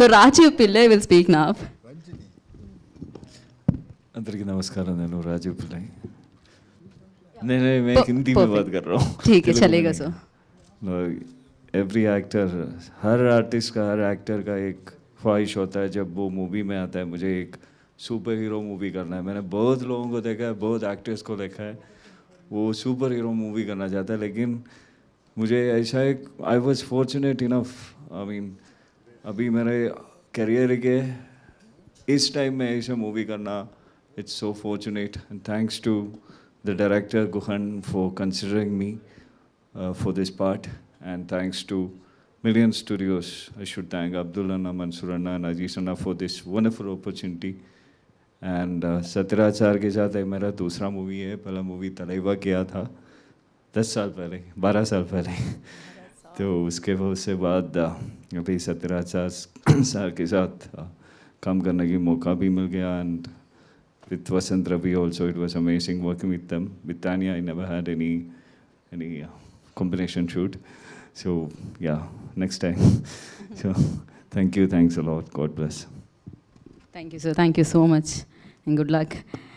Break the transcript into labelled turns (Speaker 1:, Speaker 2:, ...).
Speaker 1: so Rajiv Pillai will speak నా
Speaker 2: అందరికీ నమస్కారం నేను రాజీవ్ పిల్లై नहीं नहीं मैं हिंदी में बात कर रहा हूँ ठीक है चलेगा सो एवरी एक्टर हर आर्टिस्ट का हर एक्टर का एक ख्वाहिश होता है जब वो मूवी में आता है मुझे एक सुपर हीरो मूवी करना है मैंने बहुत लोगों को देखा है बहुत एक्टर्स को देखा है वो सुपर हीरो मूवी करना चाहता है लेकिन मुझे ऐसा एक आई इनफ आई मीन अभी मेरे करियर के इस टाइम में ऐसे मूवी करना it's so fortunate and thanks to the director Guhan for considering me for this part and thanks to million Studios, I should thank Abdullah Mansur Anna and Aziz Anna for this wonderful opportunity and सत्याचार के साथ है मेरा दूसरा movie है पहला movie तलेवा किया था दस साल पहले बारह साल पहले तो उसके उसके बाद अभी सत्रह साल के साथ हाँ, काम करने की मौका भी मिल गया and with Vasanth Ravi also it was amazing working with them with Tanya I never had any any combination shoot so yeah next time so thank you thanks uh God bless
Speaker 1: thank you sir thank you so much and good luck